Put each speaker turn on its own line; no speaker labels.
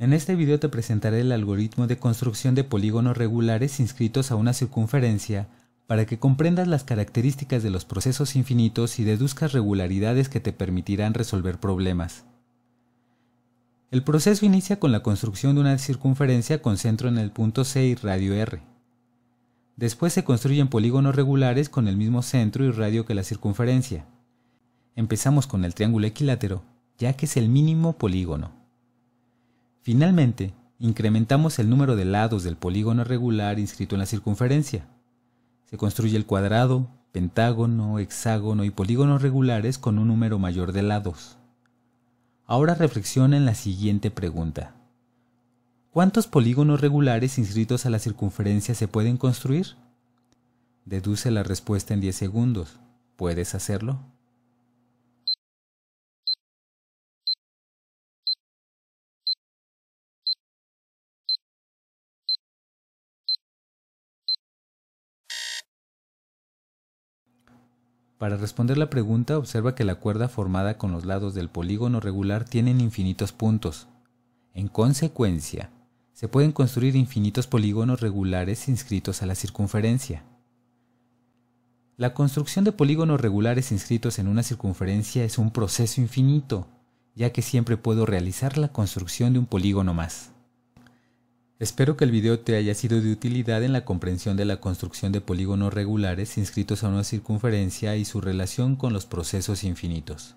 En este video te presentaré el algoritmo de construcción de polígonos regulares inscritos a una circunferencia para que comprendas las características de los procesos infinitos y deduzcas regularidades que te permitirán resolver problemas. El proceso inicia con la construcción de una circunferencia con centro en el punto C y radio R. Después se construyen polígonos regulares con el mismo centro y radio que la circunferencia. Empezamos con el triángulo equilátero, ya que es el mínimo polígono. Finalmente, incrementamos el número de lados del polígono regular inscrito en la circunferencia. Se construye el cuadrado, pentágono, hexágono y polígonos regulares con un número mayor de lados. Ahora reflexiona en la siguiente pregunta. ¿Cuántos polígonos regulares inscritos a la circunferencia se pueden construir? Deduce la respuesta en 10 segundos. ¿Puedes hacerlo? Para responder la pregunta, observa que la cuerda formada con los lados del polígono regular tienen infinitos puntos. En consecuencia, se pueden construir infinitos polígonos regulares inscritos a la circunferencia. La construcción de polígonos regulares inscritos en una circunferencia es un proceso infinito, ya que siempre puedo realizar la construcción de un polígono más. Espero que el video te haya sido de utilidad en la comprensión de la construcción de polígonos regulares inscritos a una circunferencia y su relación con los procesos infinitos.